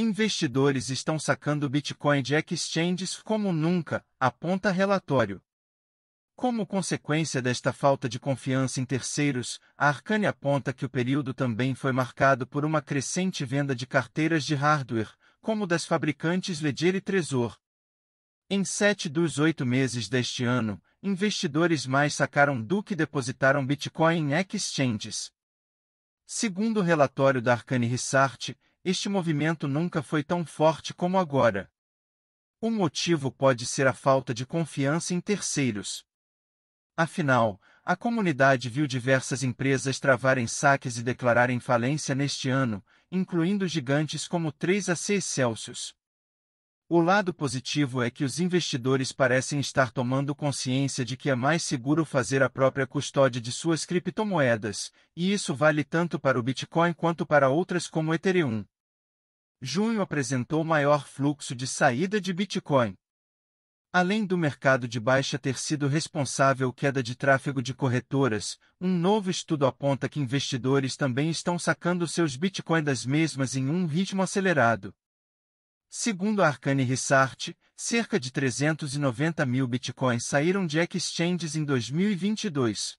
Investidores estão sacando Bitcoin de exchanges como nunca, aponta relatório. Como consequência desta falta de confiança em terceiros, a Arcane aponta que o período também foi marcado por uma crescente venda de carteiras de hardware, como das fabricantes Ledger e Trezor. Em sete dos oito meses deste ano, investidores mais sacaram do que depositaram Bitcoin em exchanges. Segundo o relatório da Arcane Research, este movimento nunca foi tão forte como agora. O motivo pode ser a falta de confiança em terceiros. Afinal, a comunidade viu diversas empresas travarem saques e declararem falência neste ano, incluindo gigantes como 3 a 6 Celsius. O lado positivo é que os investidores parecem estar tomando consciência de que é mais seguro fazer a própria custódia de suas criptomoedas, e isso vale tanto para o Bitcoin quanto para outras como Ethereum junho apresentou maior fluxo de saída de Bitcoin. Além do mercado de baixa ter sido responsável queda de tráfego de corretoras, um novo estudo aponta que investidores também estão sacando seus Bitcoin das mesmas em um ritmo acelerado. Segundo a Arcane Research, cerca de 390 mil Bitcoins saíram de exchanges em 2022.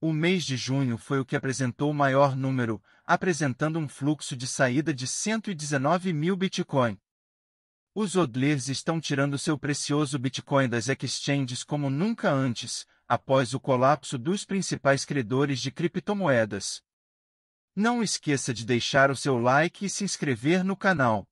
O mês de junho foi o que apresentou o maior número, apresentando um fluxo de saída de 119 mil Bitcoin. Os odlers estão tirando seu precioso Bitcoin das exchanges como nunca antes, após o colapso dos principais credores de criptomoedas. Não esqueça de deixar o seu like e se inscrever no canal.